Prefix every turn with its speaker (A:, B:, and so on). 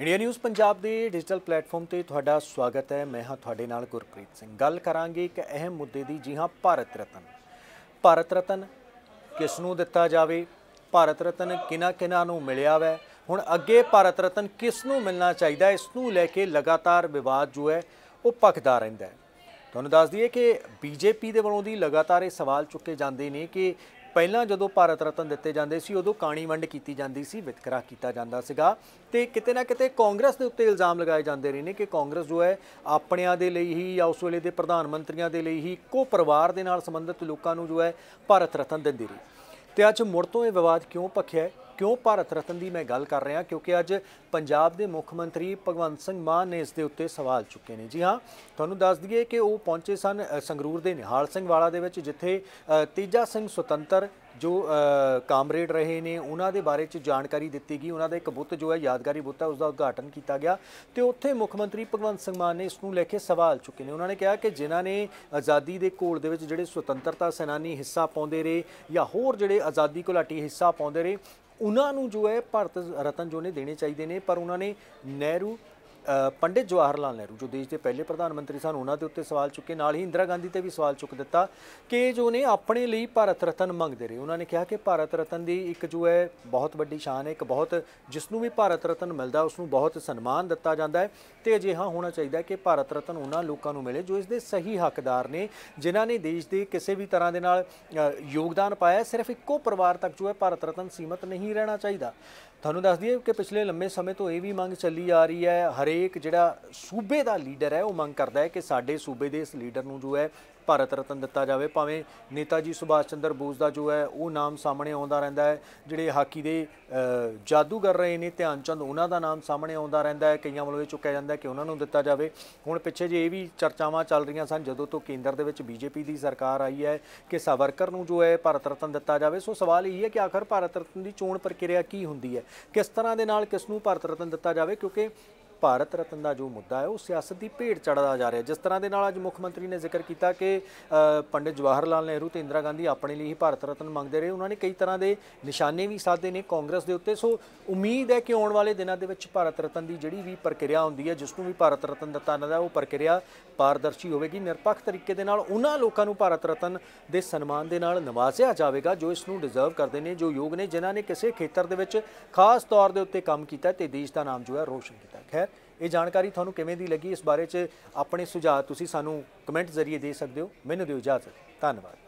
A: India news Punjab ਦੇ digital platform ਤੇ ਤੁਹਾਡਾ ਸਵਾਗਤ ਹੈ ਮੈਂ ਹਾਂ ਤੁਹਾਡੇ ਨਾਲ ਗੁਰਪ੍ਰੀਤ ਸਿੰਘ ਗੱਲ ਕਰਾਂਗੇ ਇੱਕ ਅਹਿਮ ਮੁੱਦੇ ਦੀ ਜੀ ਹਾਂ ਭਾਰਤ ਰਤਨ ਭਾਰਤ ਰਤਨ ਕਿਸ ਨੂੰ ਦਿੱਤਾ ਜਾਵੇ ਭਾਰਤ ਰਤਨ ਕਿਨਾ ਕਿਨਾ ਨੂੰ ਮਿਲਿਆ ਵੈ ਹੁਣ ਅੱਗੇ ਭਾਰਤ ਰਤਨ ਕਿਸ ਨੂੰ ਮਿਲਣਾ ਚਾਹੀਦਾ ਇਸ ਨੂੰ ਲੈ ਕੇ ਲਗਾਤਾਰ ਵਿਵਾਦ ਜੋ ਹੈ ਉਹ ਪੱਕਦਾ ਰਹਿੰਦਾ ਤੁਹਾਨੂੰ ਦੱਸ ਦਈਏ ਕਿ ਬੀਜੇਪੀ ਦੇ ਵੱਲੋਂ ਦੀ ਲਗਾਤਾਰ ਇਹ ਸਵਾਲ ਚੁੱਕੇ ਜਾਂਦੇ ਨੇ ਕਿ ਪਹਿਲਾਂ ਜਦੋਂ ਭਾਰਤ ਰਤਨ ਦਿੱਤੇ ਜਾਂਦੇ ਸੀ ਉਦੋਂ ਕਾਣੀ ਵੰਡ ਕੀਤੀ ਜਾਂਦੀ ਸੀ ਵਿਤਕਰਾ ਕੀਤਾ ਜਾਂਦਾ ਸੀਗਾ ਤੇ ਕਿਤੇ ਨਾ ਕਿਤੇ ਕਾਂਗਰਸ ਦੇ ਉੱਤੇ ਇਲਜ਼ਾਮ ਲਗਾਏ ਜਾਂਦੇ ਰਹੇ ਨੇ ਕਿ ਕਾਂਗਰਸ ਜੋ ਹੈ ਆਪਣਿਆਂ ਦੇ ਲਈ ਹੀ ਜਾਂ ਉਸ ਵੇਲੇ ਦੇ ਪ੍ਰਧਾਨ ਮੰਤਰੀਆਂ ਦੇ ਲਈ ਹੀ ਇੱਕੋ ਪਰਿਵਾਰ ਦੇ ਨਾਲ ਸੰਬੰਧਿਤ ਲੋਕਾਂ ਨੂੰ ਜੋ ਹੈ ਭਾਰਤ ਰਤਨ ਦਿੰਦੀ ਰਹੀ ਤੇ ਅੱਜ ਮੁੜ ਤੋਂ ਇਹ ਵਿਵਾਦ ਕਿਉਂ ਭਖਿਆ ਕਿਉਂ ਭਾਰਤ ਰਤਨ ਦੀ ਮੈਂ ਗੱਲ ਕਰ ਰਿਹਾ ਕਿਉਂਕਿ ਅੱਜ ਪੰਜਾਬ ਦੇ ਮੁੱਖ ਮੰਤਰੀ ਭਗਵੰਤ ਸਿੰਘ ਮਾਨ ਨੇ ਇਸ ਦੇ ਉੱਤੇ ਸਵਾਲ ਚੁੱਕੇ ਨੇ ਜੀ ਹਾਂ ਤੁਹਾਨੂੰ ਦੱਸ ਦਈਏ ਕਿ ਉਹ ਪਹੁੰਚੇ ਸਨ ਸੰਗਰੂਰ ਦੇ ਨਿਹਾਲ ਸਿੰਘ ਵਾਲਾ ਦੇ ਵਿੱਚ ਜਿੱਥੇ ਤੀਜਾ ਸਿੰਘ ਸੁਤੰਤਰ ਜੋ ਕਾਮਰੇਡ ਰਹੇ ਨੇ ਉਹਨਾਂ ਦੇ ਬਾਰੇ ਚ ਜਾਣਕਾਰੀ ਦਿੱਤੀ ਗਈ ਉਹਨਾਂ ਦਾ ਇੱਕ ਬੁੱਤ ਜੋ ਹੈ ਯਾਦਗਾਰੀ ਬੁੱਤ ਹੈ ਉਸ ਦਾ ਉਦਘਾਟਨ ਕੀਤਾ ਗਿਆ ਤੇ ਉੱਥੇ ਮੁੱਖ ਮੰਤਰੀ ਭਗਵੰਤ ਸਿੰਘ ਮਾਨ ਨੇ ਇਸ ਨੂੰ ਲੈ ਕੇ ਸਵਾਲ ਚੁੱਕੇ ਨੇ ਉਹਨਾਂ ਨੇ ਕਿਹਾ ਕਿ ਜਿਨ੍ਹਾਂ ਨੇ ਆਜ਼ਾਦੀ ਦੇ ਘੋਲ ਦੇ ਵਿੱਚ ਜਿਹੜੇ ਸੁਤੰਤਰਤਾ ਸੈਨਾਨੀ ਹਿੱਸਾ ਪਾਉਂਦੇ ਰਹੇ ਜਾਂ ਹੋਰ ਜਿਹੜੇ ਆਜ਼ਾਦੀ ਘੁਲਾਟੀ ਹਿੱਸਾ ਪਾਉਂਦੇ ਰਹੇ ਉਹਨਾਂ ਨੂੰ ਜੋ ਹੈ ਭਾਰਤ ਰਤਨ ਜੋ ਨੇ ਦੇਣੇ ਚਾਹੀਦੇ ਨੇ ਪਰ ਉਹਨਾਂ ਨੇ ਨਹਿਰੂ ਪੰਡਿਤ ਜਵਾਹਰ ਲਾਲ ਨਹਿਰੂ ਜੋ ਦੇਸ਼ ਦੇ ਪਹਿਲੇ ਪ੍ਰਧਾਨ ਮੰਤਰੀ ਸਨ ਉਹਨਾਂ ਦੇ ਉੱਤੇ ਸਵਾਲ ਚੁੱਕੇ ਨਾਲ ਹੀ ਇੰਦਰਾ ਗਾਂਧੀ ਤੇ ਵੀ ਸਵਾਲ ਚੁੱਕ ਦਿੱਤਾ ਕਿ ਜੋ ਨੇ ਆਪਣੇ ਲਈ ਭਾਰਤ ਰਤਨ ਮੰਗਦੇ ਰਹੇ ਉਹਨਾਂ ਨੇ ਕਿਹਾ ਕਿ ਭਾਰਤ ਰਤਨ ਦੀ ਇੱਕ ਜੋ ਹੈ ਬਹੁਤ ਵੱਡੀ ਸ਼ਾਨ ਹੈ ਇੱਕ ਬਹੁਤ ਜਿਸ ਨੂੰ ਵੀ ਭਾਰਤ ਰਤਨ ਮਿਲਦਾ ਉਸ ਨੂੰ ਬਹੁਤ ਸਨਮਾਨ ਦਿੱਤਾ ਜਾਂਦਾ ਹੈ ਤੇ ਅਜਿਹਾ ਹੋਣਾ ਚਾਹੀਦਾ ਹੈ ਕਿ ਭਾਰਤ ਰਤਨ ਉਹਨਾਂ ਲੋਕਾਂ ਨੂੰ ਮਿਲੇ ਜੋ ਇਸ ਦੇ ਸਹੀ ਹੱਕਦਾਰ ਨੇ ਜਿਨ੍ਹਾਂ ਨੇ ਦੇਸ਼ ਦੇ ਕਿਸੇ ਵੀ ਤਰ੍ਹਾਂ ਦੇ ਨਾਲ ਯੋਗਦਾਨ ਪਾਇਆ ਸਿਰਫ ਇੱਕੋ ਪਰਿਵਾਰ ਤੱਕ ਜੋ ਹੈ ਭਾਰਤ ਰਤਨ ਸੀਮਤ ਨਹੀਂ ਰਹਿਣਾ ਚਾਹੀਦਾ ਤੁਹਾਨੂੰ ਦੱਸ ਦਈਏ ਕਿ ਪਿਛਲੇ ਲੰਮੇ ਸਮੇਂ ਤੋਂ ਇਹ ਵੀ ਮੰਗ ਚੱਲੀ ਆ ਰਹੀ ਹੈ ਹਰੇਕ ਜਿਹੜਾ ਸੂਬੇ ਦਾ ਲੀਡਰ ਹੈ ਉਹ ਮੰਗ ਕਰਦਾ ਹੈ ਕਿ ਸਾਡੇ ਸੂਬੇ ਦੇ ਇਸ ਲੀਡਰ ਨੂੰ ਜੋ ਹੈ ਭਾਰਤ ਰਤਨ ਦਿੱਤਾ ਜਾਵੇ ਭਾਵੇਂ ਨੇਤਾ ਜੀ ਸੁਭਾਸ਼ ਚੰਦਰ ਬੋਸ ਦਾ ਜੋ ਹੈ ਉਹ ਨਾਮ ਸਾਹਮਣੇ ਆਉਂਦਾ ਰਹਿੰਦਾ ਹੈ ਜਿਹੜੇ ਹਾਕੀ ਦੇ ਜਾਦੂਗਰ ਰਹੇ ਨੇ ਧਿਆਨ ਚੰਦ ਉਹਨਾਂ ਦਾ ਨਾਮ ਸਾਹਮਣੇ ਆਉਂਦਾ ਰਹਿੰਦਾ ਹੈ ਕਈਆਂ ਵੱਲੋਂ ਇਹ ਚੁੱਕਿਆ ਜਾਂਦਾ ਕਿ ਉਹਨਾਂ ਨੂੰ ਦਿੱਤਾ ਜਾਵੇ ਹੁਣ ਪਿੱਛੇ ਜੇ ਇਹ ਵੀ ਚਰਚਾਵਾਂ ਚੱਲ ਰਹੀਆਂ ਸਨ ਜਦੋਂ ਤੋਂ ਕੇਂਦਰ ਦੇ ਵਿੱਚ ਬੀਜੇਪੀ ਦੀ ਸਰਕਾਰ ਆਈ ਹੈ ਕਿ ਸਵਰਕਰ ਨੂੰ ਜੋ ਹੈ ਭਾਰਤ ਰਤਨ ਦਿੱਤਾ ਜਾਵੇ ਸੋ ਸਵਾਲ ਇਹ ਹੈ ਕਿ ਆਖਰ ਭਾਰਤ ਰਤਨ ਦੀ ਚੋਣ ਪ੍ਰਕਿਰਿਆ ਕੀ ਹੁੰਦੀ ਹੈ ਕਿਸ ਤਰ੍ਹਾਂ ਦੇ ਨਾਲ ਕਿਸ ਨੂੰ ਭਾਰਤ ਰਤਨ ਦਿੱਤਾ ਜਾਵੇ ਕਿਉਂਕਿ ਭਾਰਤ ਰਤਨ ਦਾ ਜੋ ਮੁੱਦਾ ਹੈ ਉਹ ਸਿਆਸਤ ਦੀ ਭੇਡ ਚੜਦਾ ਜਾ ਰਿਹਾ ਜਿਸ ਤਰ੍ਹਾਂ ਦੇ ਨਾਲ ਅੱਜ ਮੁੱਖ ਮੰਤਰੀ ਨੇ ਜ਼ਿਕਰ ਕੀਤਾ ਕਿ ਪੰਡਿਤ ਜਵਾਹਰ ਲਾਲ ਨਹਿਰੂ ਤੇ ਇੰਦਰਾ ਗਾਂਧੀ ਆਪਣੇ ਲਈ ਹੀ ਭਾਰਤ ਰਤਨ ਮੰਗਦੇ ਰਹੇ ਉਹਨਾਂ ਨੇ ਕਈ ਤਰ੍ਹਾਂ ਦੇ ਨਿਸ਼ਾਨੇ ਵੀ ਸਾਧੇ ਨੇ ਕਾਂਗਰਸ ਦੇ ਉੱਤੇ ਸੋ ਉਮੀਦ ਹੈ ਕਿ ਆਉਣ ਵਾਲੇ ਦਿਨਾਂ ਦੇ ਵਿੱਚ ਭਾਰਤ ਰਤਨ ਦੀ ਜਿਹੜੀ ਵੀ ਪ੍ਰਕਿਰਿਆ ਹੁੰਦੀ ਹੈ ਜਿਸ ਨੂੰ ਵੀ ਭਾਰਤ ਰਤਨ ਦਿੱਤਾ ਜਾਂਦਾ ਉਹ ਪ੍ਰਕਿਰਿਆ ਪਾਰਦਰਸ਼ੀ ਹੋਵੇਗੀ ਨਿਰਪੱਖ ਤਰੀਕੇ ਦੇ ਨਾਲ ਉਹਨਾਂ ਲੋਕਾਂ ਨੂੰ ਭਾਰਤ ਰਤਨ ਦੇ ਸਨਮਾਨ ਦੇ ਨਾਲ ਨਵਾਜ਼ਿਆ ਜਾਵੇਗਾ ਜੋ ਇਸ ਨੂੰ ਡਿਜ਼ਰਵ ਕਰਦੇ ਨੇ ਜੋ ਯੋਗ ਨੇ ਜਿਨ੍ਹਾਂ ਨੇ ਕਿਸੇ ਖੇਤਰ ਦੇ ਵਿੱਚ ਖਾਸ ਤੌਰ ਦੇ ਉੱਤੇ ਕੰਮ ਕੀਤਾ ਤੇ ਦੇਸ਼ ਦਾ ਨਾਮ ਜੋ ਹੈ ਰੋਸ਼ਨ ਕੀਤਾ ਖੈਰ ਇਹ ਜਾਣਕਾਰੀ ਤੁਹਾਨੂੰ ਕਿਵੇਂ ਦੀ ਲੱਗੀ ਇਸ ਬਾਰੇ 'ਚ ਆਪਣੇ ਸੁਝਾਅ ਤੁਸੀਂ ਸਾਨੂੰ ਕਮੈਂਟ ਜ਼ਰੀਏ ਦੇ ਸਕਦੇ ਹੋ ਮੈਨੂੰ ਦਿਓ ਇਜਾਜ਼ਤ ਧੰਨਵਾਦ